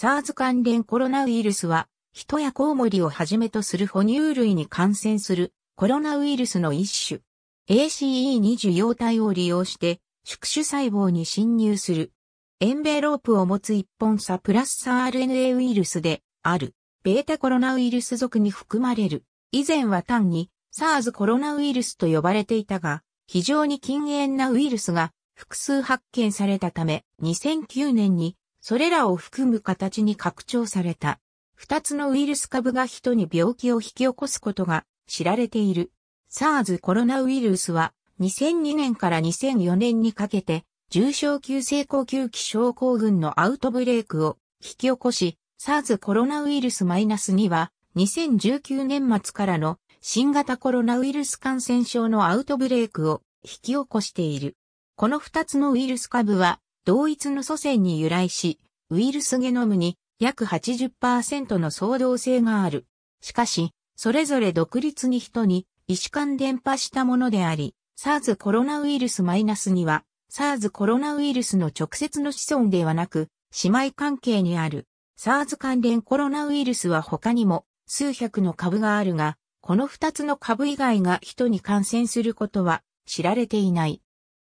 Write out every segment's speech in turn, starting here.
SARS 関連コロナウイルスは、人やコウモリをはじめとする哺乳類に感染するコロナウイルスの一種。ACE2 受容体を利用して、宿主細胞に侵入する。エンベロープを持つ一本差プラス RNA ウイルスである。ベータコロナウイルス属に含まれる。以前は単に SARS コロナウイルスと呼ばれていたが、非常に禁煙なウイルスが複数発見されたため、2009年にそれらを含む形に拡張された。二つのウイルス株が人に病気を引き起こすことが知られている。SARS コロナウイルスは2002年から2004年にかけて重症急性呼吸器症候群のアウトブレイクを引き起こし、SARS コロナウイルスマイナス -2 は2019年末からの新型コロナウイルス感染症のアウトブレイクを引き起こしている。この二つのウイルス株は同一の祖先に由来し、ウイルスゲノムに約80%の相同性がある。しかし、それぞれ独立に人に、医師間伝播したものであり、SARS コロナウイルスマイナスには、SARS コロナウイルスの直接の子孫ではなく、姉妹関係にある。SARS 関連コロナウイルスは他にも数百の株があるが、この二つの株以外が人に感染することは知られていない。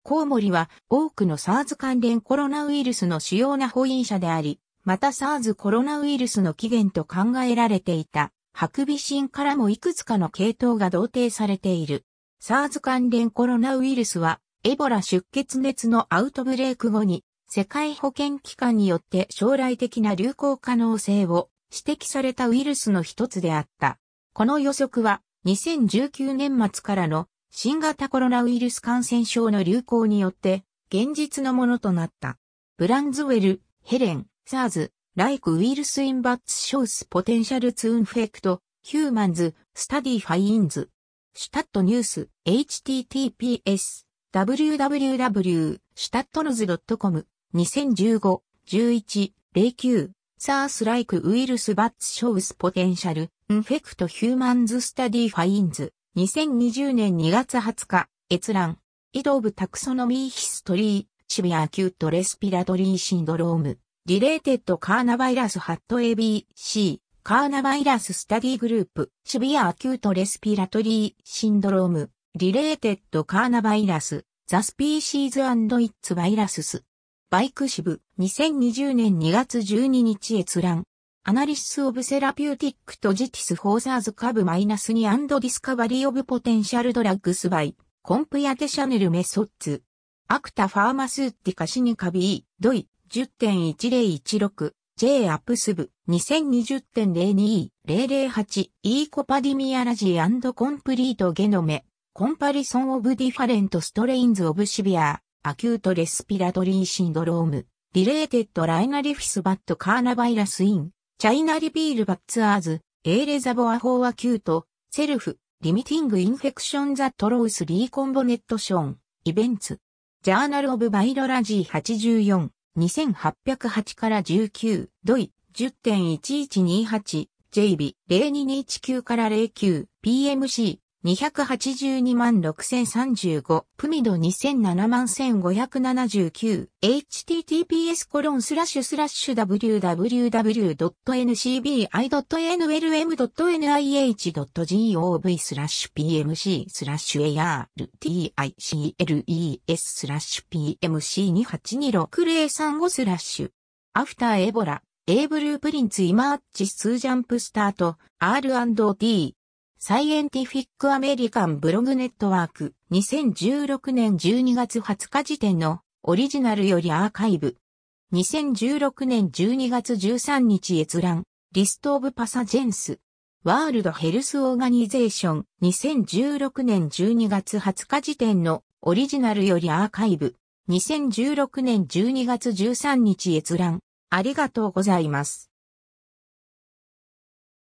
コウモリは多くの SARS 関連コロナウイルスの主要な保因者であり、また SARS コロナウイルスの起源と考えられていた、ハクビシンからもいくつかの系統が同定されている。SARS 関連コロナウイルスは、エボラ出血熱のアウトブレイク後に、世界保健機関によって将来的な流行可能性を指摘されたウイルスの一つであった。この予測は、2019年末からの新型コロナウイルス感染症の流行によって、現実のものとなった。ブランズウェル、ヘレン、サーズ、ライクウイルスインバッツショースポテンシャルツーンフェクト、ヒューマンズ、スタディファインズ、シュタットニュース、https、www、シュタットノズ .com、2015、11、09、サースライクウイルスバッツショースポテンシャル、インフェクトヒューマンズスタディファインズ。2020年2月20日、閲覧。イドブタクソノミーヒストリー、シビアアキュートレスピラトリーシンドローム、リレーテッドカーナバイラスハット ABC、カーナバイラススタディグループ、シビアアキュートレスピラトリーシンドローム、リレーテッドカーナバイラス、ザスピーシーズアンドイッツバイラスス。バイクシブ、2020年2月12日閲覧。アナリスオブセラピューティックとジティスフォーザーズ株マイナス2ディスカバリーオブポテンシャルドラッグスバイ、コンプヤテシャネルメソッツ。アクタファーマスーティカシニカビー、ドイ、10.1016。J アップスブ2020.02-008 E コパディミアラジーコンプリートゲノメコンパリソンオブディファレントストレインズオブシビアアキュートレスピラトリーシンドロームリレーテッドライナリフィスバットカーナバイラスインチャイナリビールバッツアーズ、エーレザボアフォーアキュート、セルフ、リミティングインフェクションザトロウスリーコンボネットション、イベンツ、ジャーナルオブバイロラジー84、2808から19、ドイ、10.1128、j b 0 2 1 9から09、PMC、282万6035、プミド2 7 1579、https コロンスラッシュスラッシュ www.ncbi.nlm.nih.gov スラッシュ pmc スラッシュ articles スラッシュ pmc282603 スラッシュアフターエボラ、エイブループリンツイマーチスージャンプスタート、R&D、サイエンティフィックアメリカンブログネットワーク2016年12月20日時点のオリジナルよりアーカイブ2016年12月13日閲覧リストオブパサジェンスワールドヘルスオーガニゼーション2016年12月20日時点のオリジナルよりアーカイブ2016年12月13日閲覧ありがとうございます。